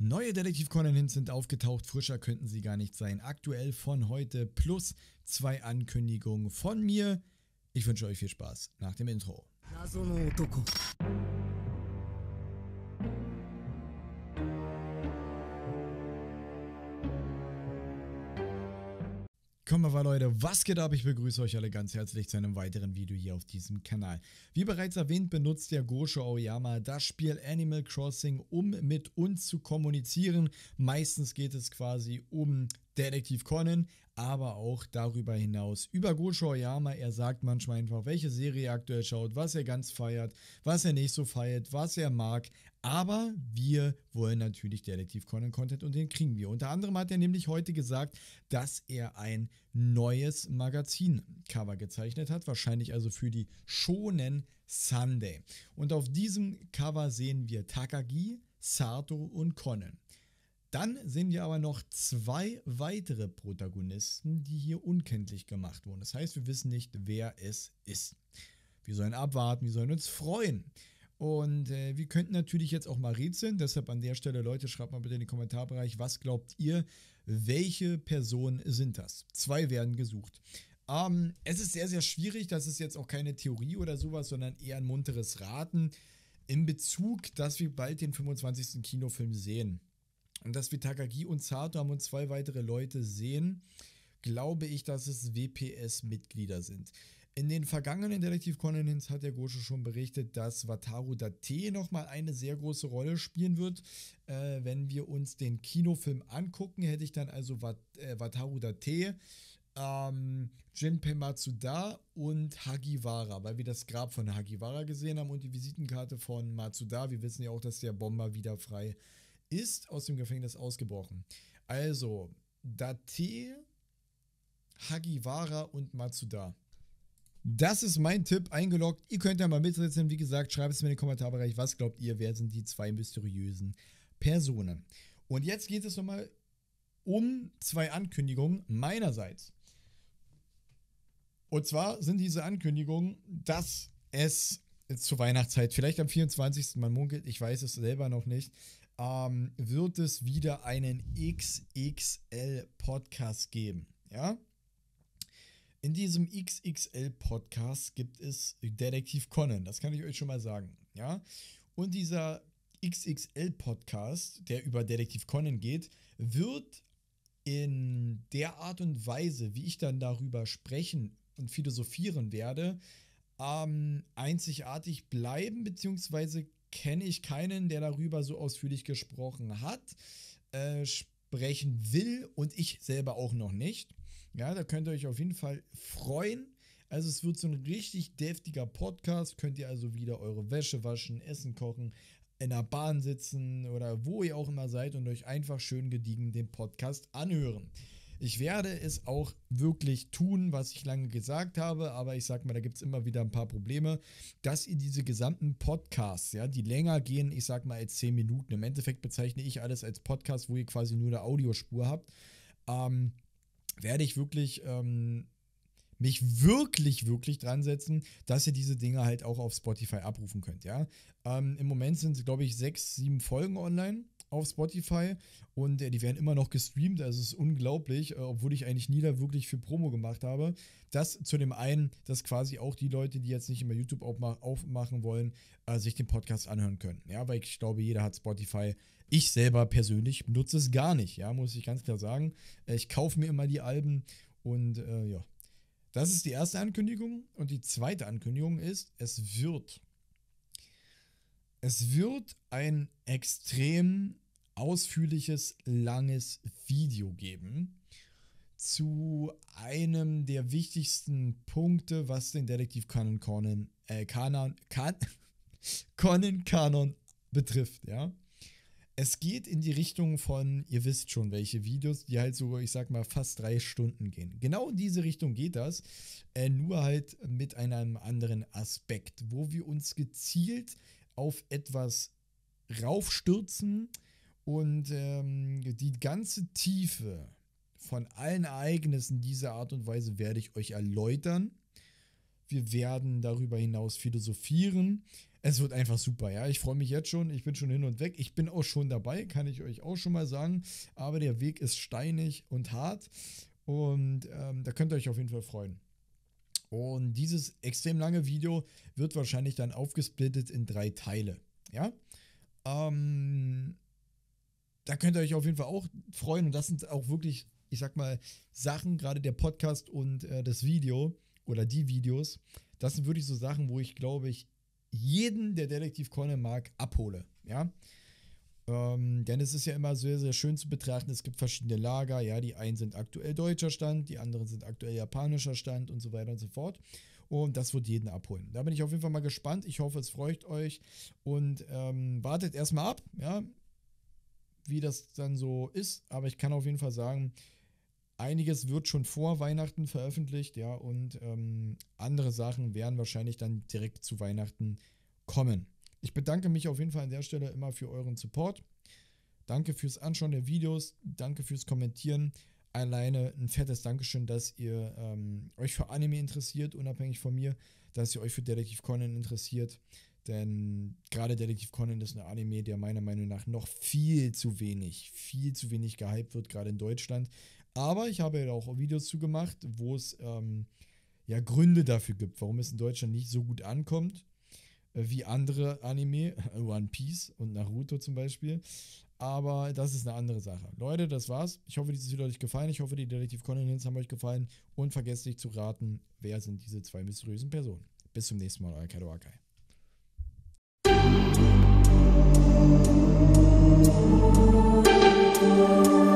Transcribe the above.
Neue Detektiv-Content sind aufgetaucht, frischer könnten sie gar nicht sein. Aktuell von heute plus zwei Ankündigungen von mir. Ich wünsche euch viel Spaß nach dem Intro. Komm mal Leute, was geht ab? Ich begrüße euch alle ganz herzlich zu einem weiteren Video hier auf diesem Kanal. Wie bereits erwähnt, benutzt der Gosho Aoyama das Spiel Animal Crossing, um mit uns zu kommunizieren. Meistens geht es quasi um Detektiv Conan, aber auch darüber hinaus über Gojo Yama. Er sagt manchmal einfach, welche Serie er aktuell schaut, was er ganz feiert, was er nicht so feiert, was er mag. Aber wir wollen natürlich Detektiv Conan Content und den kriegen wir. Unter anderem hat er nämlich heute gesagt, dass er ein neues Magazin-Cover gezeichnet hat, wahrscheinlich also für die Shonen Sunday. Und auf diesem Cover sehen wir Takagi, Sato und Conan. Dann sehen wir aber noch zwei weitere Protagonisten, die hier unkenntlich gemacht wurden. Das heißt, wir wissen nicht, wer es ist. Wir sollen abwarten, wir sollen uns freuen. Und äh, wir könnten natürlich jetzt auch mal rätseln. Deshalb an der Stelle, Leute, schreibt mal bitte in den Kommentarbereich, was glaubt ihr, welche Personen sind das? Zwei werden gesucht. Ähm, es ist sehr, sehr schwierig. Das ist jetzt auch keine Theorie oder sowas, sondern eher ein munteres Raten in Bezug, dass wir bald den 25. Kinofilm sehen dass wir Takagi und Sato haben und zwei weitere Leute sehen, glaube ich, dass es WPS-Mitglieder sind. In den vergangenen Detektiv Conanins hat der Gosho schon berichtet, dass Wataru Date nochmal eine sehr große Rolle spielen wird. Äh, wenn wir uns den Kinofilm angucken, hätte ich dann also Wat äh, Wataru Date, ähm, Jinpei Matsuda und Hagiwara, weil wir das Grab von Hagiwara gesehen haben und die Visitenkarte von Matsuda. Wir wissen ja auch, dass der Bomber wieder frei ist ist aus dem Gefängnis ausgebrochen. Also, Date, Hagiwara und Matsuda. Das ist mein Tipp, eingeloggt. Ihr könnt ja mal mitsetzen. Wie gesagt, schreibt es mir in den Kommentarbereich. Was glaubt ihr, wer sind die zwei mysteriösen Personen? Und jetzt geht es nochmal um zwei Ankündigungen meinerseits. Und zwar sind diese Ankündigungen, dass es zur Weihnachtszeit, vielleicht am 24. Man munkelt, ich weiß es selber noch nicht, ähm, wird es wieder einen XXL-Podcast geben. Ja? In diesem XXL-Podcast gibt es Detektiv Conan, das kann ich euch schon mal sagen. Ja? Und dieser XXL-Podcast, der über Detektiv Conan geht, wird in der Art und Weise, wie ich dann darüber sprechen und philosophieren werde, ähm, einzigartig bleiben, beziehungsweise kenne ich keinen, der darüber so ausführlich gesprochen hat, äh, sprechen will und ich selber auch noch nicht. Ja, da könnt ihr euch auf jeden Fall freuen. Also es wird so ein richtig deftiger Podcast. Könnt ihr also wieder eure Wäsche waschen, Essen kochen, in der Bahn sitzen oder wo ihr auch immer seid und euch einfach schön gediegen den Podcast anhören. Ich werde es auch wirklich tun, was ich lange gesagt habe, aber ich sag mal, da gibt es immer wieder ein paar Probleme, dass ihr diese gesamten Podcasts, ja, die länger gehen, ich sag mal, als 10 Minuten. Im Endeffekt bezeichne ich alles als Podcast, wo ihr quasi nur eine Audiospur habt. Ähm, werde ich wirklich. Ähm, mich wirklich, wirklich dran setzen, dass ihr diese Dinge halt auch auf Spotify abrufen könnt, ja. Ähm, Im Moment sind, glaube ich, sechs, sieben Folgen online auf Spotify und äh, die werden immer noch gestreamt. Also es ist unglaublich, äh, obwohl ich eigentlich nie da wirklich viel Promo gemacht habe. Das zu dem einen, dass quasi auch die Leute, die jetzt nicht immer YouTube aufmach aufmachen wollen, äh, sich den Podcast anhören können. Ja, weil ich glaube, jeder hat Spotify. Ich selber persönlich nutze es gar nicht, ja, muss ich ganz klar sagen. Äh, ich kaufe mir immer die Alben und äh, ja. Das ist die erste Ankündigung. Und die zweite Ankündigung ist, es wird es wird ein extrem ausführliches, langes Video geben zu einem der wichtigsten Punkte, was den Detektiv Conan Conan, äh, Conan, Conan, Conan, Conan betrifft, ja. Es geht in die Richtung von, ihr wisst schon, welche Videos, die halt so, ich sag mal, fast drei Stunden gehen. Genau in diese Richtung geht das, äh, nur halt mit einem anderen Aspekt, wo wir uns gezielt auf etwas raufstürzen und ähm, die ganze Tiefe von allen Ereignissen dieser Art und Weise werde ich euch erläutern. Wir werden darüber hinaus philosophieren. Es wird einfach super, ja. Ich freue mich jetzt schon. Ich bin schon hin und weg. Ich bin auch schon dabei, kann ich euch auch schon mal sagen. Aber der Weg ist steinig und hart. Und ähm, da könnt ihr euch auf jeden Fall freuen. Und dieses extrem lange Video wird wahrscheinlich dann aufgesplittet in drei Teile. Ja. Ähm, da könnt ihr euch auf jeden Fall auch freuen. Und das sind auch wirklich, ich sag mal, Sachen, gerade der Podcast und äh, das Video oder die Videos. Das sind wirklich so Sachen, wo ich glaube ich jeden, der Detektiv Conan mag, abhole. Ja. Ähm, denn es ist ja immer sehr, sehr schön zu betrachten. Es gibt verschiedene Lager. Ja, die einen sind aktuell deutscher Stand, die anderen sind aktuell japanischer Stand und so weiter und so fort. Und das wird jeden abholen. Da bin ich auf jeden Fall mal gespannt. Ich hoffe, es freut euch und ähm, wartet erstmal ab, ja, wie das dann so ist. Aber ich kann auf jeden Fall sagen, einiges wird schon vor Weihnachten veröffentlicht, ja, und ähm, andere Sachen werden wahrscheinlich dann direkt zu Weihnachten kommen. Ich bedanke mich auf jeden Fall an der Stelle immer für euren Support. Danke fürs Anschauen der Videos, danke fürs Kommentieren. Alleine ein fettes Dankeschön, dass ihr ähm, euch für Anime interessiert, unabhängig von mir, dass ihr euch für Detektiv Conan interessiert. Denn gerade Detektiv Conan ist ein Anime, der meiner Meinung nach noch viel zu wenig, viel zu wenig gehypt wird, gerade in Deutschland. Aber ich habe ja auch Videos zugemacht, wo es ähm, ja Gründe dafür gibt, warum es in Deutschland nicht so gut ankommt. Äh, wie andere Anime, One Piece und Naruto zum Beispiel. Aber das ist eine andere Sache. Leute, das war's. Ich hoffe, dieses Video hat euch gefallen. Ich hoffe, die Detektiv Continents haben euch gefallen. Und vergesst nicht zu raten, wer sind diese zwei mysteriösen Personen. Bis zum nächsten Mal, euer Kaido Akai. Thank you.